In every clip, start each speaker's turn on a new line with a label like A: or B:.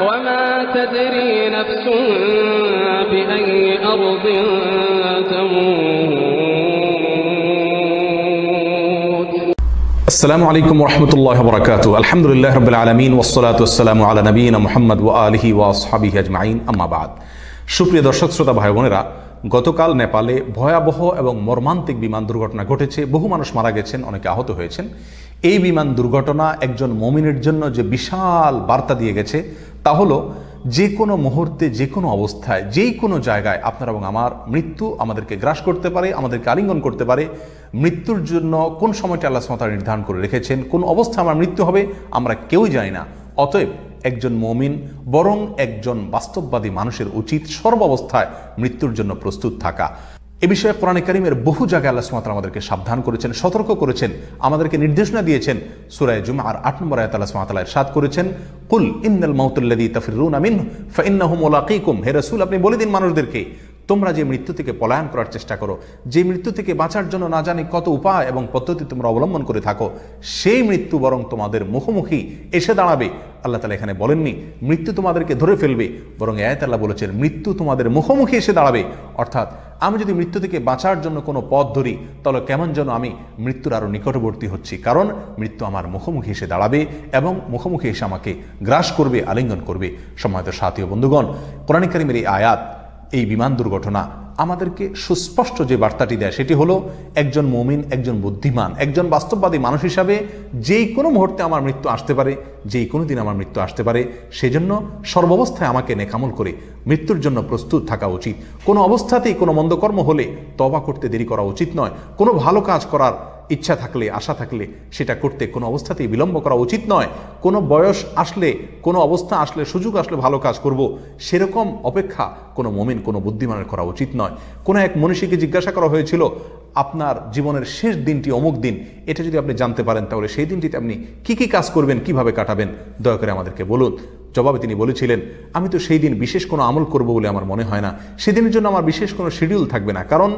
A: وما تدري نفس بأي أرض السلام عليكم ورحمة الله وبركاته الحمد لله رب العالمين والصلاة والسلام على نبينا محمد وآله وصحبه أجمعين أما بعد সুপ্রিয় দর্শক শ্রোতা ভাই বোনেরা গতকাল নেপালে ভয়াবহ এবং মর্মান্তিক বিমান দুর্ঘটনা ঘটেছে বহু মানুষ মারা গেছেন অনেকে আহত হয়েছেন এই বিমান দুর্ঘটনা একজন মমিনের জন্য যে বিশাল বার্তা দিয়ে গেছে তা হলো যে কোনো মুহূর্তে যে কোনো অবস্থায় যেই কোনো জায়গায় আপনার এবং আমার মৃত্যু আমাদেরকে গ্রাস করতে পারে আমাদেরকে আলিঙ্গন করতে পারে মৃত্যুর জন্য কোন সময়টা আল্লাহ সাঁতার নির্ধারণ করে রেখেছেন কোন অবস্থা আমার মৃত্যু হবে আমরা কেউ জানি না অতএব একজন মমিন বরং একজন বাস্তববাদী মানুষের উচিত সর্ব অবস্থায় মৃত্যুর জন্য প্রস্তুত থাকা এ বিষয়ে কোরআনে করিমের বহু জায়গায় আল্লাহ সুমাত আমাদেরকে সাবধান করেছেন সতর্ক করেছেন আমাদেরকে নির্দেশনা দিয়েছেন সুরায় জুম আর আট নম্বর আয়াত আল্লাহ সুমাতাল্লাহ সাদ করেছেন কুল ইন্নাল মাউতুল্লাদি তাফিরুন আমিন ফাইন্নাহুম কুম হে রসুল আপনি বলে দিন মানুষদেরকে তোমরা যে মৃত্যু থেকে পলায়ন করার চেষ্টা করো যে মৃত্যু থেকে বাঁচার জন্য না জানি কত উপায় এবং পদ্ধতি তোমরা অবলম্বন করে থাকো সেই মৃত্যু বরং তোমাদের মুখোমুখি এসে দাঁড়াবে আল্লাহ তালা এখানে বলেননি মৃত্যু তোমাদেরকে ধরে ফেলবে বরং এয়াত আল্লাহ বলেছেন মৃত্যু তোমাদের মুখোমুখি এসে দাঁড়াবে অর্থাৎ আমি যদি মৃত্যু থেকে বাঁচার জন্য কোনো পথ ধরি তাহলে কেমন যেন আমি মৃত্যুর আরও নিকটবর্তী হচ্ছি কারণ মৃত্যু আমার মুখোমুখি এসে দাঁড়াবে এবং মুখোমুখি এসে আমাকে গ্রাস করবে আলিঙ্গন করবে সময়ত সাথী বন্ধুগণ কোরআনিকারিমের এই আয়াত এই বিমান দুর্ঘটনা আমাদেরকে সুস্পষ্ট যে বার্তাটি দেয় সেটি হলো একজন মমিন একজন বুদ্ধিমান একজন বাস্তববাদী মানুষ হিসাবে যেই কোনো মুহূর্তে আমার মৃত্যু আসতে পারে যেই কোনো দিন আমার মৃত্যু আসতে পারে সেজন্য সর্বাবস্থায় আমাকে নেকামল করে মৃত্যুর জন্য প্রস্তুত থাকা উচিত কোনো অবস্থাতেই কোনো মন্দকর্ম হলে তবা করতে দেরি করা উচিত নয় কোনো ভালো কাজ করার ইচ্ছা থাকলে আশা থাকলে সেটা করতে কোনো অবস্থাতেই বিলম্ব করা উচিত নয় কোনো বয়স আসলে কোনো অবস্থা আসলে সুযোগ আসলে ভালো কাজ করব সেরকম অপেক্ষা কোনো মমিন কোনো বুদ্ধিমানের করা উচিত নয় কোনো এক মনীষীকে জিজ্ঞাসা করা হয়েছিল আপনার জীবনের শেষ দিনটি অমুক দিন এটা যদি আপনি জানতে পারেন তাহলে সেই দিনটিতে আপনি কি কি কাজ করবেন কিভাবে কাটাবেন দয়া করে আমাদেরকে বলুন জবাবে তিনি বলেছিলেন আমি তো সেই দিন বিশেষ কোনো আমল করব বলে আমার মনে হয় না সেদিনের জন্য আমার বিশেষ কোনো শিডিউল থাকবে না কারণ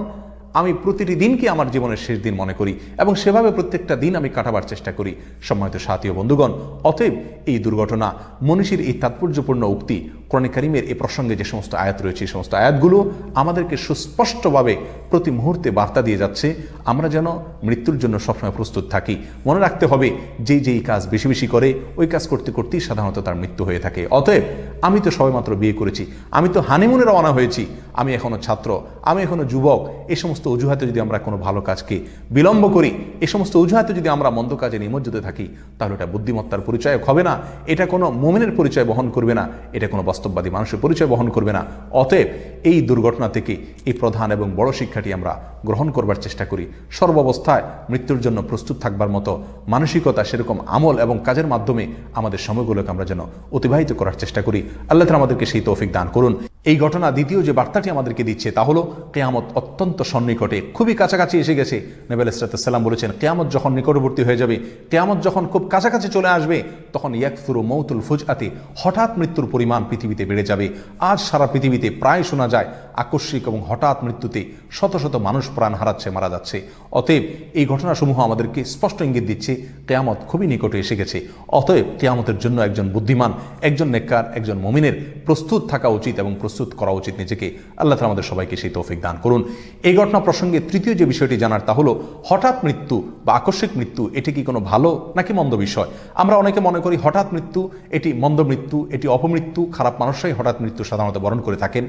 A: আমি প্রতিটি দিনকে আমার জীবনের শেষ দিন মনে করি এবং সেভাবে প্রত্যেকটা দিন আমি কাটাবার চেষ্টা করি সম্মানিত সাথী বন্ধুগণ অতএব এই দুর্ঘটনা মনীষীর এই তাৎপর্যপূর্ণ উক্তি কোরআন করিমের এই প্রসঙ্গে যে সমস্ত আয়াত রয়েছে এই সমস্ত আয়াতগুলো আমাদেরকে সুস্পষ্টভাবে প্রতি মুহূর্তে বার্তা দিয়ে যাচ্ছে আমরা যেন মৃত্যুর জন্য সবসময় প্রস্তুত থাকি মনে রাখতে হবে যে যেই কাজ বেশি বেশি করে ওই কাজ করতে করতেই সাধারণত তার মৃত্যু হয়ে থাকে অতএব আমি তো সবেমাত্র বিয়ে করেছি আমি তো হানিমুনে রওনা হয়েছি আমি এখনও ছাত্র আমি এখনও যুবক এই সমস্ত অজুহাতে যদি আমরা কোনো ভালো কাজকে বিলম্ব করি এ সমস্ত অজুহাতে যদি আমরা মন্দ কাজে নিমজ্জিত থাকি তাহলে এটা বুদ্ধিমত্তার পরিচয়ক হবে না এটা কোনো মোমেনের পরিচয় বহন করবে না এটা কোনো বাস্তব বাস্তববাদী মানুষের পরিচয় বহন করবে না অতএব এই দুর্ঘটনা থেকে এই প্রধান এবং বড় শিক্ষাটি আমরা গ্রহণ করবার চেষ্টা করি সর্বাবস্থায় মৃত্যুর জন্য প্রস্তুত থাকবার মতো মানসিকতা সেরকম আমল এবং কাজের মাধ্যমে আমাদের সময়গুলোকে আমরা যেন অতিবাহিত করার চেষ্টা করি আল্লাহ আমাদেরকে সেই তৌফিক দান করুন এই ঘটনা দ্বিতীয় যে বার্তাটি আমাদেরকে দিচ্ছে তা হলো কেয়ামত অত্যন্ত সন্নিকটে খুবই কাছাকাছি এসে গেছে নেবেল ইসরাতাম বলেছেন কেয়ামত যখন নিকটবর্তী হয়ে যাবে কেয়ামত যখন খুব কাছাকাছি চলে আসবে তখন ইয়াকফুরু মৌতুল ফুজআতে হঠাৎ মৃত্যুর পরিমাণ পৃথিবীতে বেড়ে যাবে আজ সারা পৃথিবীতে প্রায় শোনা যায় আকস্মিক এবং হঠাৎ মৃত্যুতে শত শত মানুষ প্রাণ হারাচ্ছে মারা যাচ্ছে অতএব এই ঘটনাসমূহ আমাদেরকে স্পষ্ট ইঙ্গিত দিচ্ছে কেয়ামত খুবই নিকটে এসে গেছে অতএব কেয়ামতের জন্য একজন বুদ্ধিমান একজন নেককার একজন মমিনের প্রস্তুত থাকা উচিত এবং প্রস্তুত করা উচিত নিজেকে আল্লাহ তালা আমাদের সবাইকে সেই তৌফিক দান করুন এই ঘটনা প্রসঙ্গে তৃতীয় যে বিষয়টি জানার তা হলো হঠাৎ মৃত্যু বা আকস্মিক মৃত্যু এটি কি কোনো ভালো নাকি মন্দ বিষয় আমরা অনেকে মনে করি হঠাৎ মৃত্যু এটি মন্দ মৃত্যু এটি অপমৃত্যু খারাপ মানুষরাই হঠাৎ মৃত্যু সাধারণত বরণ করে থাকেন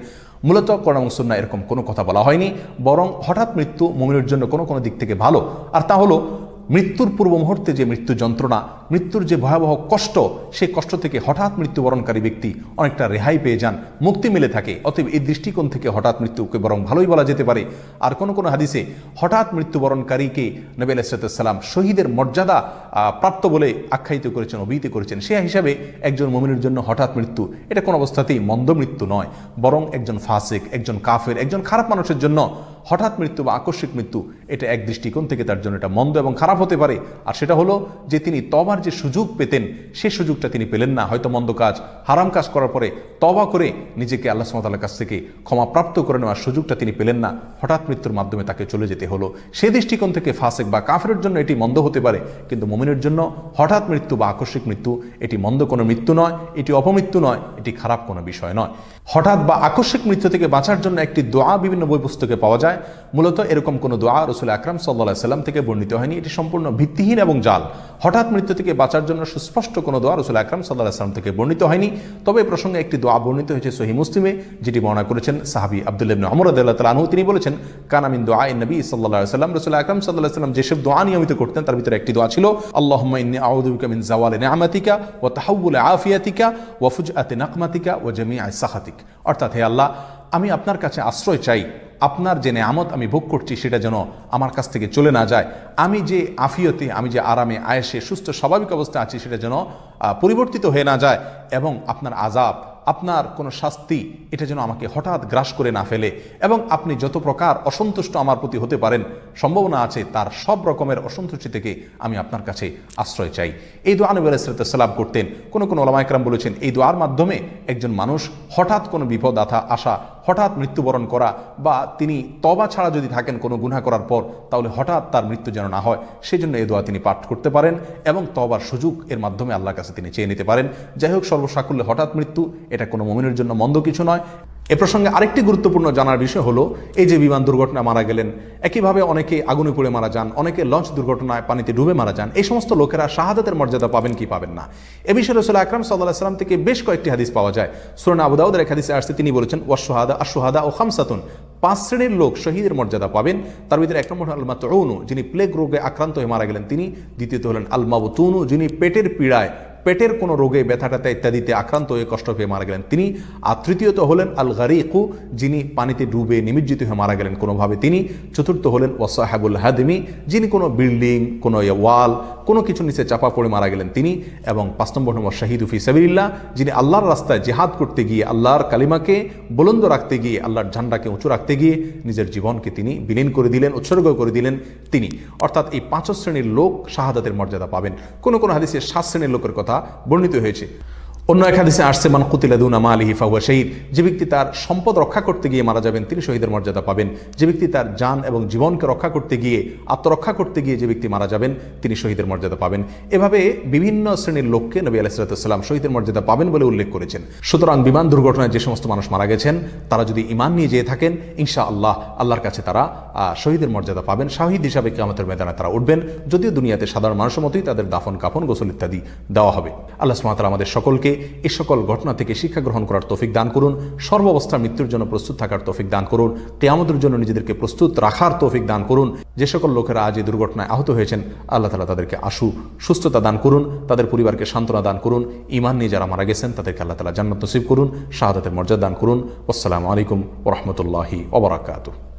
A: মূলত করণ সুন্না এরকম কোনো কথা বলা হয়নি বরং হঠাৎ মৃত্যু মমিনের জন্য কোনো কোনো দিক থেকে ভালো আর তা হলো মৃত্যুর পূর্ব মুহূর্তে যে মৃত্যু যন্ত্রণা মৃত্যুর যে ভয়াবহ কষ্ট সেই কষ্ট থেকে হঠাৎ মৃত্যুবরণকারী ব্যক্তি অনেকটা রেহাই পেয়ে যান মুক্তি মিলে থাকে অতএব এই দৃষ্টিকোণ থেকে হঠাৎ মৃত্যুকে বরং ভালোই বলা যেতে পারে আর কোনো কোনো হাদিসে হঠাৎ মৃত্যুবরণকারীকে নবী আলাইসালাম শহীদের মর্যাদা প্রাপ্ত বলে আখ্যায়িত করেছেন অভিহিত করেছেন সে হিসাবে একজন মমিনের জন্য হঠাৎ মৃত্যু এটা কোনো অবস্থাতেই মন্দ মৃত্যু নয় বরং একজন ফাসেক একজন কাফের একজন খারাপ মানুষের জন্য হঠাৎ মৃত্যু বা আকস্মিক মৃত্যু এটা এক দৃষ্টিকোণ থেকে তার জন্য এটা মন্দ এবং খারাপ হতে পারে আর সেটা হলো যে তিনি তবার যে সুযোগ পেতেন সে সুযোগটা তিনি পেলেন না হয়তো মন্দ কাজ হারাম কাজ করার পরে তবা করে নিজেকে আল্লাহ সুমতাল্লার কাছ থেকে ক্ষমাপ্রাপ্ত করে নেওয়ার সুযোগটা তিনি পেলেন না হঠাৎ মৃত্যুর মাধ্যমে তাকে চলে যেতে হলো সে দৃষ্টিকোণ থেকে ফাসেক বা কাফের জন্য এটি মন্দ হতে পারে কিন্তু মমিনের জন্য হঠাৎ মৃত্যু বা আকস্মিক মৃত্যু এটি মন্দ কোনো মৃত্যু নয় এটি অপমৃত্যু নয় এটি খারাপ কোনো বিষয় নয় হঠাৎ বা আকস্মিক মৃত্যু থেকে বাঁচার জন্য একটি দোয়া বিভিন্ন বই পুস্তকে পাওয়া যায় মূলত এরকম কোনো দোয়া রসুল আকরাম সাল্লা সাল্লাম থেকে বর্ণিত হয়নি এটি সম্পূর্ণ ভিত্তিহীন এবং জাল হঠাৎ মৃত্যু থেকে বাঁচার জন্য সুস্পষ্ট কোনো দোয়া রসুল আকরাম সাল্লাহ সাল্লাম থেকে বর্ণিত হয়নি তবে এ প্রসঙ্গে একটি দোয়া বর্ণিত হয়েছে সহি মুসলিমে যেটি বর্ণনা করেছেন সাহাবি আবদুল্লাবিন আমরদুল্লাহ তালু তিনি বলেছেন কানামিন দোয়া ইন নবী সাল্লাহ সাল্লাম রসুল আকরাম সাল্লাহ সাল্লাম যেসব দোয়া নিয়মিত করতেন তার ভিতরে একটি দোয়া ছিল আল্লাহ আউদুবিকা মিন জাওয়াল নেআমাতিকা ও তাহাউল আফিয়াতিকা ওয়াফুজ আতে নাকমাতিকা ও জামি আসাহাতি সাদিক অর্থাৎ হে আল্লাহ আমি আপনার কাছে আশ্রয় চাই আপনার যে নেয়ামত আমি ভোগ করছি সেটা যেন আমার কাছ থেকে চলে না যায় আমি যে আফিয়তে আমি যে আরামে আয়েসে সুস্থ স্বাভাবিক অবস্থায় আছি সেটা যেন পরিবর্তিত হয়ে না যায় এবং আপনার আজাব আপনার কোনো শাস্তি এটা যেন আমাকে হঠাৎ গ্রাস করে না ফেলে এবং আপনি যত প্রকার অসন্তুষ্ট আমার প্রতি হতে পারেন সম্ভাবনা আছে তার সব রকমের অসন্তুষ্টি থেকে আমি আপনার কাছে আশ্রয় চাই এই দোয়া নবী আলাইসালাম করতেন কোনো কোনো ওলামাইকরাম বলেছেন এই দোয়ার মাধ্যমে একজন মানুষ হঠাৎ কোনো বিপদ আথা আশা হঠাৎ মৃত্যুবরণ করা বা তিনি তবা ছাড়া যদি থাকেন কোনো গুণা করার পর তাহলে হঠাৎ তার মৃত্যু যেন না হয় জন্য এ দোয়া তিনি পাঠ করতে পারেন এবং তবার সুযোগ এর মাধ্যমে আল্লাহর কাছে তিনি চেয়ে নিতে পারেন যাই হোক সর্বসাকুল্যে হঠাৎ মৃত্যু এটা কোনো মমিনের জন্য মন্দ কিছু নয় এ প্রসঙ্গে আরেকটি গুরুত্বপূর্ণ জানার বিষয় হলো এই যে বিমান দুর্ঘটনায় মারা গেলেন একইভাবে অনেকে আগুনে পুড়ে মারা যান অনেকে লঞ্চ দুর্ঘটনায় পানিতে ডুবে মারা যান এই সমস্ত লোকেরা শাহাদাতের মর্যাদা পাবেন কি পাবেন না এ বিষয়ে রসুল আকরাম সাল্লাহ সাল্লাম থেকে বেশ কয়েকটি হাদিস পাওয়া যায় সুরনা আবুদাউদের এক হাদিসে আসতে তিনি বলেছেন ওয়াসুহাদা আশুহাদা ও খামসাতুন পাঁচ শ্রেণীর লোক শহীদের মর্যাদা পাবেন তার ভিতরে এক নম্বর আলমা মাতউনু যিনি প্লেগ রোগে আক্রান্ত হয়ে মারা গেলেন তিনি দ্বিতীয়ত হলেন আলমাবু তুনু যিনি পেটের পীড়ায় পেটের কোনো রোগে ব্যথাটাতে ইত্যাদিতে আক্রান্ত হয়ে কষ্ট পেয়ে মারা গেলেন তিনি আর তৃতীয়ত হলেন আল গারিকু যিনি পানিতে ডুবে নিমজ্জিত হয়ে মারা গেলেন কোনোভাবে তিনি চতুর্থ হলেন ওয়াসাহাবুল হাদিমি যিনি কোনো বিল্ডিং কোনো ওয়াল কোনো কিছু নিচে চাপা পড়ে মারা গেলেন তিনি এবং পাঁচ নম্বর নম্বর শাহিদ উফি সাবিল্লা যিনি আল্লাহর রাস্তায় জেহাদ করতে গিয়ে আল্লাহর কালিমাকে বলন্দ রাখতে গিয়ে আল্লাহর ঝান্ডাকে উঁচু রাখতে গিয়ে নিজের জীবনকে তিনি বিলীন করে দিলেন উৎসর্গ করে দিলেন তিনি অর্থাৎ এই পাঁচ শ্রেণীর লোক শাহাদাতের মর্যাদা পাবেন কোনো কোনো হাদিসে সাত শ্রেণীর লোকের কথা বর্ণিত হয়েছে অন্য এক হাদিসে আসছে মান কুতিলাদুনা মা আলিহি ফাহুয়া শহীদ যে ব্যক্তি তার সম্পদ রক্ষা করতে গিয়ে মারা যাবেন তিনি শহীদের মর্যাদা পাবেন যে ব্যক্তি তার যান এবং জীবনকে রক্ষা করতে গিয়ে আত্মরক্ষা করতে গিয়ে যে ব্যক্তি মারা যাবেন তিনি শহীদের মর্যাদা পাবেন এভাবে বিভিন্ন শ্রেণীর লোককে নবী আলাইসালাম শহীদের মর্যাদা পাবেন বলে উল্লেখ করেছেন সুতরাং বিমান দুর্ঘটনায় যে সমস্ত মানুষ মারা গেছেন তারা যদি ইমান নিয়ে যেয়ে থাকেন ইনশা আল্লাহ আল্লাহর কাছে তারা শহীদের মর্যাদা পাবেন শাহিদ হিসাবে আমাদের ময়দানে তারা উঠবেন যদিও দুনিয়াতে সাধারণ মানুষের মতোই তাদের দাফন কাফন গোসল ইত্যাদি দেওয়া হবে আল্লাহ সুমাতারা আমাদের সকলকে এ সকল ঘটনা থেকে শিক্ষা গ্রহণ করার তৌফিক দান করুন সর্বাবস্থা মৃত্যুর জন্য প্রস্তুত থাকার তৌফিক দান করুন কেয়ামতের জন্য নিজেদেরকে প্রস্তুত রাখার তৌফিক দান করুন যে সকল লোকেরা আজ এই দুর্ঘটনায় আহত হয়েছেন আল্লাহ তালা তাদেরকে আসু সুস্থতা দান করুন তাদের পরিবারকে সান্ত্বনা দান করুন ইমান নিয়ে যারা মারা গেছেন তাদেরকে আল্লাহ তালা জান্নাত নসিব করুন শাহাদাতের মর্যাদা দান করুন আসসালামু আলাইকুম ওরহমতুল্লাহি ওবরাকাতু